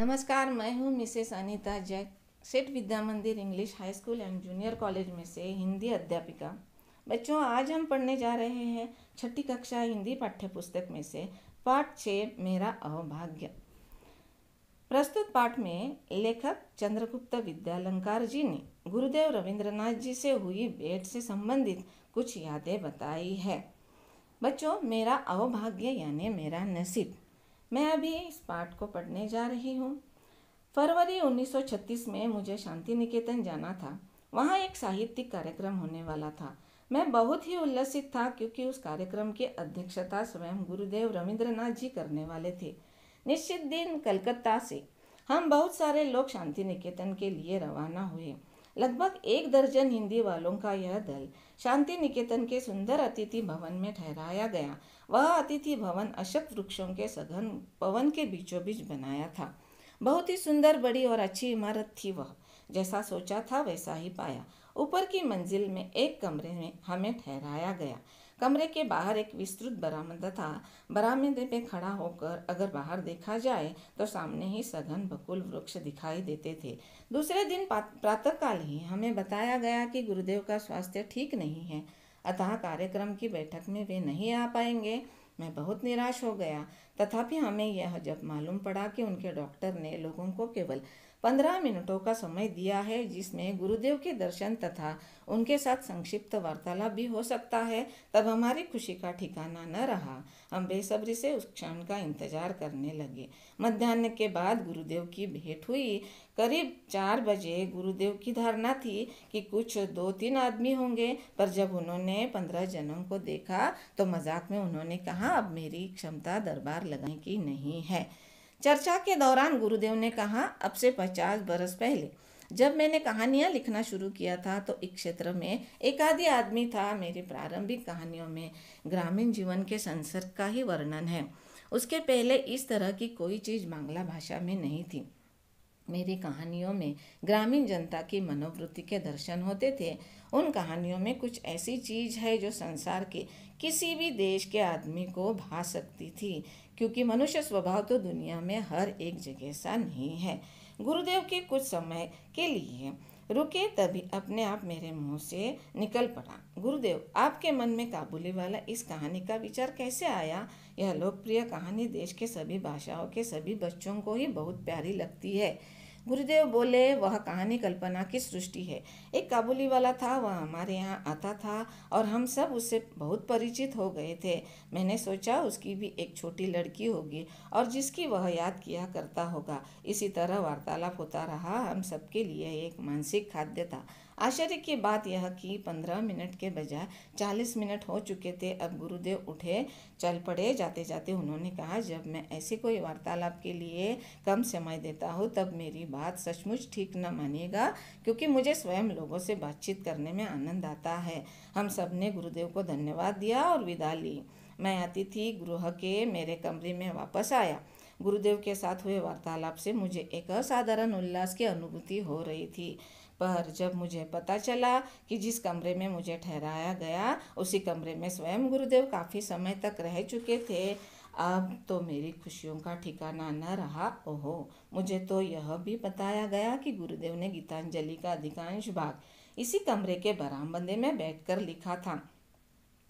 नमस्कार मैं हूँ Mrs Anita Jack Seth Vidya Mandir English high school and junior college में से हिंदी अध्यापिका बच्चों आज हम पढ़ने जा रहे हैं छठी कक्षा हिंदी पाठ्य पुस्तक में से पाठ छः मेरा अवभाग्य प्रस्तुत पाठ में लेखक चंद्रगुप्त विद्यालंकार जी ने गुरुदेव रविंद्रनाथ जी से हुई भेंट से संबंधित कुछ यादें बताई है बच्चों मेरा अवभाग्य यानी मेरा नसीब मैं अभी इस पाठ को पढ़ने जा रही हूँ फरवरी 1936 में मुझे शांति निकेतन जाना था वहाँ एक साहित्यिक कार्यक्रम होने वाला था मैं बहुत ही उल्लसित था क्योंकि उस कार्यक्रम की अध्यक्षता स्वयं गुरुदेव रविंद्रनाथ जी करने वाले थे निश्चित दिन कलकत्ता से हम बहुत सारे लोग शांति निकेतन के लिए रवाना हुए लगभग एक दर्जन हिंदी वालों का यह दल शांति निकेतन के सुंदर अतिथि भवन में ठहराया गया वह अतिथि भवन अशक वृक्षों के सघन पवन के बीचों बीच बनाया था बहुत ही सुंदर बड़ी और अच्छी इमारत थी वह जैसा सोचा था वैसा ही पाया ऊपर की मंजिल में एक कमरे में हमें ठहराया गया कमरे के बाहर एक विस्तृत बरामदा था बरामदे पे खड़ा होकर अगर बाहर देखा जाए तो सामने ही सघन बकुल वृक्ष दिखाई देते थे दूसरे दिन प्रातःकाल ही हमें बताया गया कि गुरुदेव का स्वास्थ्य ठीक नहीं है अतः कार्यक्रम की बैठक में वे नहीं आ पाएंगे मैं बहुत निराश हो गया तथापि हमें यह जब मालूम पड़ा कि उनके डॉक्टर ने लोगों को केवल पंद्रह मिनटों का समय दिया है जिसमें गुरुदेव के दर्शन तथा उनके साथ संक्षिप्त वार्तालाप भी हो सकता है तब हमारी खुशी का ठिकाना न रहा हम बेसब्री से उस क्षण का इंतजार करने लगे मध्यान्ह के बाद गुरुदेव की भेंट हुई करीब चार बजे गुरुदेव की धारणा थी कि कुछ दो तीन आदमी होंगे पर जब उन्होंने पंद्रह जनों को देखा तो मजाक में उन्होंने कहा अब मेरी क्षमता दरबार लगाने की नहीं है चर्चा के दौरान गुरुदेव ने कहा अब से पचास बरस पहले जब मैंने कहानियाँ लिखना शुरू किया था तो एक क्षेत्र में एक आदि आदमी था मेरी प्रारंभिक कहानियों में ग्रामीण जीवन के संसर्ग का ही वर्णन है उसके पहले इस तरह की कोई चीज़ बांग्ला भाषा में नहीं थी मेरी कहानियों में ग्रामीण जनता की मनोवृत्ति के दर्शन होते थे उन कहानियों में कुछ ऐसी चीज़ है जो संसार के किसी भी देश के आदमी को भा सकती थी क्योंकि मनुष्य स्वभाव तो दुनिया में हर एक जगह सा नहीं है गुरुदेव के कुछ समय के लिए रुके तभी अपने आप मेरे मुंह से निकल पड़ा गुरुदेव आपके मन में काबुली वाला इस कहानी का विचार कैसे आया यह लोकप्रिय कहानी देश के सभी भाषाओं के सभी बच्चों को ही बहुत प्यारी लगती है गुरुदेव बोले वह कहानी कल्पना की सृष्टि है एक काबुली वाला था वह हमारे यहाँ आता था और हम सब उससे बहुत परिचित हो गए थे मैंने सोचा उसकी भी एक छोटी लड़की होगी और जिसकी वह याद किया करता होगा इसी तरह वार्तालाप होता रहा हम सबके लिए एक मानसिक खाद्य था आश्चर्य की बात यह कि पंद्रह मिनट के बजाय चालीस मिनट हो चुके थे अब गुरुदेव उठे चल पड़े जाते जाते उन्होंने कहा जब मैं ऐसे कोई वार्तालाप के लिए कम समय देता हूँ तब मेरी बात बात सचमुच ठीक न मानिएगा क्योंकि मुझे स्वयं लोगों से बातचीत करने में आनंद आता है हम सब ने गुरुदेव को धन्यवाद दिया और विदा ली मैं अतिथि गृह के मेरे कमरे में वापस आया गुरुदेव के साथ हुए वार्तालाप से मुझे एक असाधारण उल्लास की अनुभूति हो रही थी पर जब मुझे पता चला कि जिस कमरे में मुझे ठहराया गया उसी कमरे में स्वयं गुरुदेव काफ़ी समय तक रह चुके थे अब तो मेरी खुशियों का ठिकाना न रहा ओहो मुझे तो यह भी बताया गया कि गुरुदेव ने गीतांजलि का अधिकांश भाग इसी कमरे के बरामदे में बैठकर लिखा था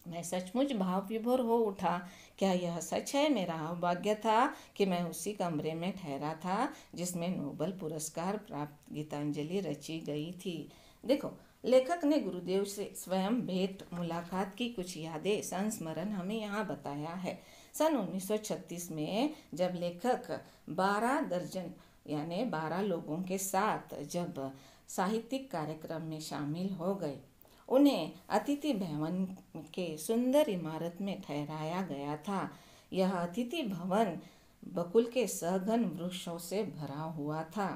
मैं सचमुच भाव विभोर हो उठा क्या यह सच है मेरा अवभाग्य था कि मैं उसी कमरे में ठहरा था जिसमें नोबल पुरस्कार प्राप्त गीतांजलि रची गई थी देखो लेखक ने गुरुदेव से स्वयं भेंट मुलाकात की कुछ यादें संस्मरण हमें यहाँ बताया है सन 1936 में जब लेखक 12 दर्जन यानी 12 लोगों के साथ जब साहित्यिक कार्यक्रम में शामिल हो गए उन्हें अतिथि भवन के सुंदर इमारत में ठहराया गया था यह अतिथि भवन बकुल के सघन वृक्षों से भरा हुआ था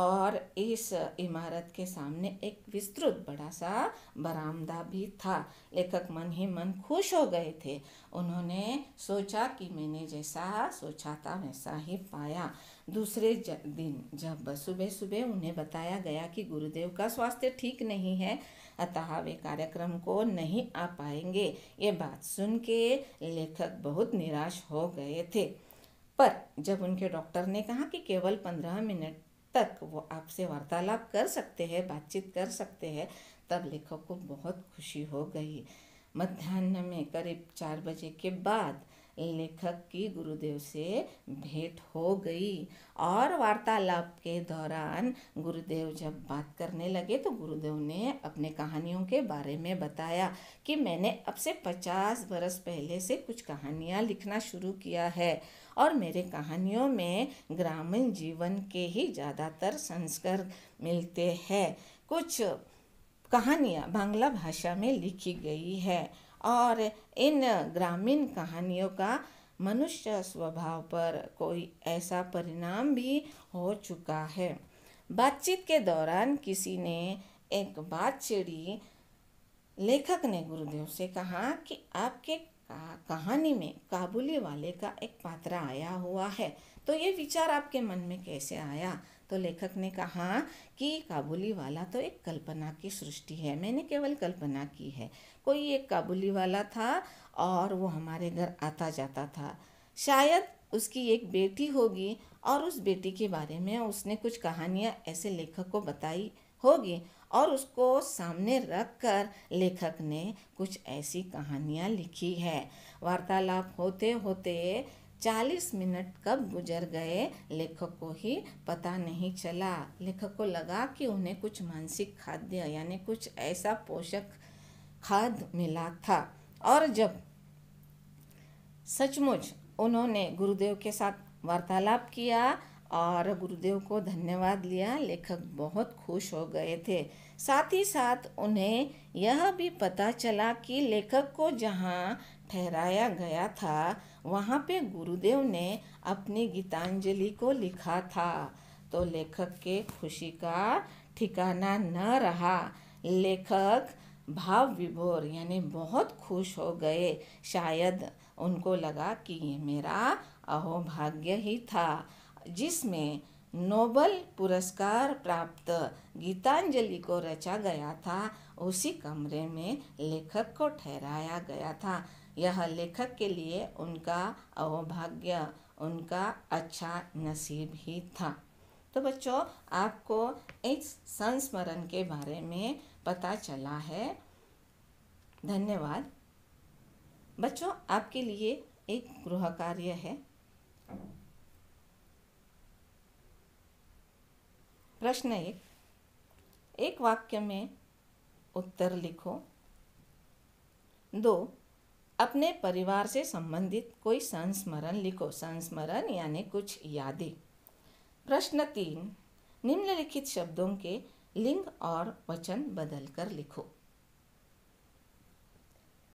और इस इमारत के सामने एक विस्तृत बड़ा सा बरामदा भी था लेखक मन ही मन खुश हो गए थे उन्होंने सोचा कि मैंने जैसा सोचा था वैसा ही पाया दूसरे दिन जब सुबह सुबह उन्हें बताया गया कि गुरुदेव का स्वास्थ्य ठीक नहीं है अतः वे कार्यक्रम को नहीं आ पाएंगे ये बात सुन के लेखक बहुत निराश हो गए थे पर जब उनके डॉक्टर ने कहा कि केवल पंद्रह मिनट तक वो आपसे वार्तालाप कर सकते हैं बातचीत कर सकते हैं तब लेखक को बहुत खुशी हो गई मध्यान्ह में करीब चार बजे के बाद लेखक की गुरुदेव से भेंट हो गई और वार्तालाप के दौरान गुरुदेव जब बात करने लगे तो गुरुदेव ने अपने कहानियों के बारे में बताया कि मैंने अब से पचास बरस पहले से कुछ कहानियाँ लिखना शुरू किया है और मेरे कहानियों में ग्रामीण जीवन के ही ज़्यादातर संस्कार मिलते हैं कुछ कहानियाँ बांग्ला भाषा में लिखी गई है और इन ग्रामीण कहानियों का मनुष्य स्वभाव पर कोई ऐसा परिणाम भी हो चुका है बातचीत के दौरान किसी ने एक बात छेड़ी लेखक ने गुरुदेव से कहा कि आपके कहानी में काबुली वाले का एक पात्र आया हुआ है तो ये विचार आपके मन में कैसे आया तो लेखक ने कहा कि काबुली वाला तो एक कल्पना की सृष्टि है मैंने केवल कल्पना की है कोई एक काबुली वाला था और वो हमारे घर आता जाता था शायद उसकी एक बेटी होगी और उस बेटी के बारे में उसने कुछ कहानियाँ ऐसे लेखक को बताई होगी और उसको सामने रख कर लेखक ने कुछ ऐसी कहानियाँ लिखी है वार्तालाप होते होते चालीस मिनट कब गुजर गए लेखक को ही पता नहीं चला लेखक को लगा कि उन्हें कुछ मानसिक खाद्य यानी कुछ ऐसा पोषक खाद मिला था और जब सचमुच उन्होंने गुरुदेव के साथ वार्तालाप किया और गुरुदेव को धन्यवाद लिया लेखक बहुत खुश हो गए थे साथ ही साथ उन्हें यह भी पता चला कि लेखक को जहाँ ठहराया गया था वहाँ पे गुरुदेव ने अपनी गीतांजलि को लिखा था तो लेखक के खुशी का ठिकाना न रहा लेखक भाव विभोर यानी बहुत खुश हो गए शायद उनको लगा कि ये मेरा अहोभाग्य ही था जिसमें नोबल पुरस्कार प्राप्त गीतांजलि को रचा गया था उसी कमरे में लेखक को ठहराया गया था यह लेखक के लिए उनका अवभाग्य उनका अच्छा नसीब ही था तो बच्चों आपको इस संस्मरण के बारे में पता चला है धन्यवाद बच्चों आपके लिए एक गृह कार्य है प्रश्न एक एक वाक्य में उत्तर लिखो दो अपने परिवार से संबंधित कोई संस्मरण लिखो संस्मरण यानी कुछ यादें प्रश्न तीन निम्नलिखित शब्दों के लिंग और वचन बदलकर लिखो